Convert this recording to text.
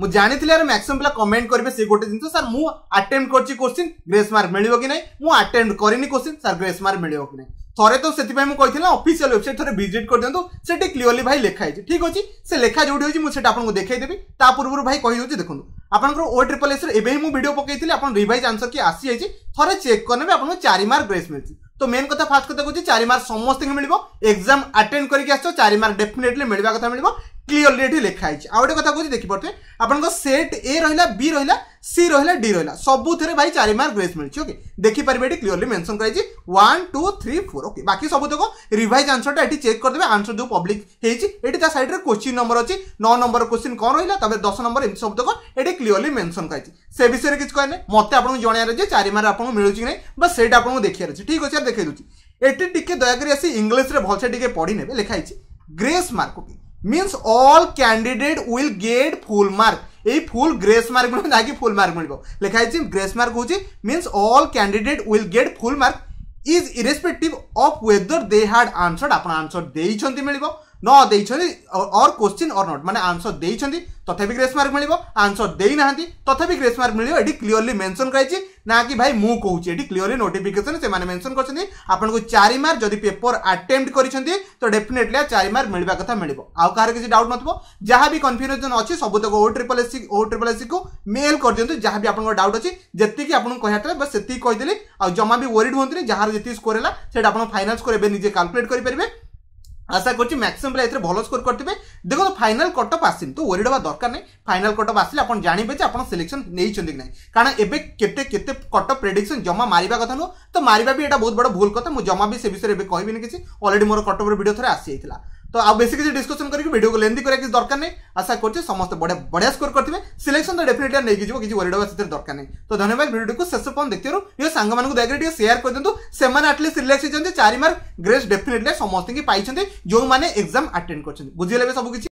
ମୁଁ ଜାଣିଥିଲି ଆର ମ୍ୟାକ୍ସିମମ୍ ପିଲା କମେଣ୍ଟ କରିବେ ସେ ଗୋଟେ ଜିନିଷ ସାର୍ ମୁଁ ଆଟେମ୍ପ୍ଟ କରିଛି କୋଶ୍ଚିନ୍ ଗ୍ରେସ୍ ମାର୍କ ମିଳିବ କି ନାହିଁ ମୁଁ ଆଟେମ୍ପ୍ଟ କରିନି କୋଶ୍ଚିନ୍ ସାର୍ ଗ୍ରେସ୍ ମାର୍କ ମିଳିବ କି ନାହିଁ ଥରେ ତ ସେଥିପାଇଁ ମୁଁ କହିଥିଲି ନା ଅଫିସିଆଲ ୱେବସାଇଟ୍ ଥରେ ଭିଜିଟ୍ କରିଦିଅନ୍ତୁ ସେଠି କ୍ଲିଅରଲି ଭାଇ ଲେଖା ହେଇଛି ଠିକ୍ ଅଛି ସେ ଲେଖା ଯେଉଁଠି ହେଉଛି ମୁଁ ସେଟା ଆପଣଙ୍କୁ ଦେଖାଇଦେବି ତା ପୂର୍ବରୁ ଭାଇ କହିଦେଉଛି ଦେଖନ୍ତୁ ଆପଣଙ୍କର ଓ ଟ୍ରିପଲ୍ ଏସ୍ର ଏବେ ହିଁ ମୁଁ ଭିଡ଼ିଓ ପକେଇଥିଲି ଆପଣ ରିଭାଇଜ୍ ଆନ୍ସର୍ କି ଆସିଯାଇଛି ଥରେ ଚେକ୍ କରିନେବେ ଆପଣଙ୍କୁ ଚାରି ମାର୍କ ଗ୍ରେସ୍ ମିଳିଛି ତ ମେନ୍ କଥା ଫାଷ୍ଟ କଥା କହୁଛି ଚାରି ମାର୍କ ସମସ୍ତଙ୍କୁ ମିଳିବ এক্সাম ଆଟେଣ୍ଡ କରିକି ଆସିବ ଚାରି ମାର୍କ ডেফিনেটলি ମିଳିବା କଥା ମିଳିବ ক্লিয়রলি এটি লেখা হয়েছে আউ গোটে কথা কହୁଛି দেখিপারে আপনার সেট এ রহিলা বি রহিলা সি রহিলা ডি রহিলা সবুথে ভাই চারি মার্ক গ্রেস মিলছে ওকে দেখিপারে এটি ক্লিয়রলি মেনশন করাইছে one two three four okay বাকি সবুতক রিভাইজ আনসরটা এটি চেক করেদেবে আনসর যে পব্লিক হয়েছে এটি তা সাইড্রে কোশ্চিন নম্বর অছি ন নম্বর কোশ্চিন কম রহিলা তারপরে দশ নম্বর এমনি সবুতক এটি ক্লিয়রলি মেনশন করাইছে সে বিষয়ে কিছু কে মতো আপনার জনাইবার যে চারি মার্ক আপনার মিলুছে কি না বা সেইটা আপনার দেখার আছে ঠিক আছে দেখাই দেছি এটি টিকি দয়াকরি আসি ইংলিশে ভালসে টিকি পড়ি নেবে লেখা হয়েছে grace mark okay means all candidate will get full mark ei full grace mark মানে কি ফুল মার্ক মইব লেখাইছি গ্রেস মার্ক হুচি means all candidate will get full mark is irrespective of WHETHER they had answered আপন answer দেইছন্তি মিলিবো ন দেইছলি অর কোশ্চেন অর নট মানে আনসার দেইছন্তি তথাপি গ্রেস মার্ক মিলিবো আনসার দেই নাନ୍ତି তথাপি গ্রেস মার্ক মিলি এডি ক্লিয়ারলি মেনশন কইছি না কি ভাই মু কৌছি এটি ক্লিয়রলি নোটিফিকেসন সে মেনশন করছেন আপনার চারি মার্ক যদি পেপর আটেম্প্ট করছেন তো ডেফিনেটলি চারি মার্ক মিলবা কথা মিলব আউ কাহার কিছু ডাউট নথব যা বি কনফ্যুজন অছি সবুতক ও ট্রিপল এসি ও ট্রিপল এসি কু মেল করদিন্তু যা বি আপনার ডাউট অছি যেতিকি আপনার কথা বাস সেতিকি কইদেলি আউ জমা বি ওয়ারিড হুঁতনি যার যেত স্কোর হল সেটা আপনার ফাইনাল স্কোর এবে নিজে ক্যালকুলেট করে পারবে আশা করছি ম্যাক্সিমাম পিলা এতে ভালো স্কোর করতে দেখুন ফাইনাল কটঅফ আসিনি তো ওয়ারিড হওয়া দরকার নাই ফাইনাল কটঅফ আসলে আপনার জাঁবে যে আপনার সিলেকশন নিয়েছেন কি না কারণ এবে কেতে কেতে কটঅফ প্রেডিকশন জমা মারিবা কথা নুহ তো মারিবা বি এটা বহুত বড় ভুল কথা মু জমা বি সে বিষয়ে এবে কহবিনি কিছু অলরেডি মোর কটঅফর ভিডিও থরে আসি যাইতিলা তো আউ বেশি কিছু ডিসকসন করি ভিডিও লেন্দি করা কিছু দরকার নেই আশা করছি সমস্ত বড় বড়িয়া স্কোর করবে সিলেকশন তো ডেফিনেটলি নেই যাব কিছু ওয়ারিড হওয়া সেটার দরকার নেই তো ধন্যবাদ ভিডিওটিকে শেষ পর্যন্ত দেখতে নিজ সাংগ মানুষ দয়াকরি টিকে সেয়ার করে দিও সে আটলিস্ট রিল্যাক্স হয়েছেন চারি মার্ক গ্রেস ডেফিনেটলি সমস্ত পাইছেন যে মানে এক্সাম আটেন্ড করছেন বুঝিলে সব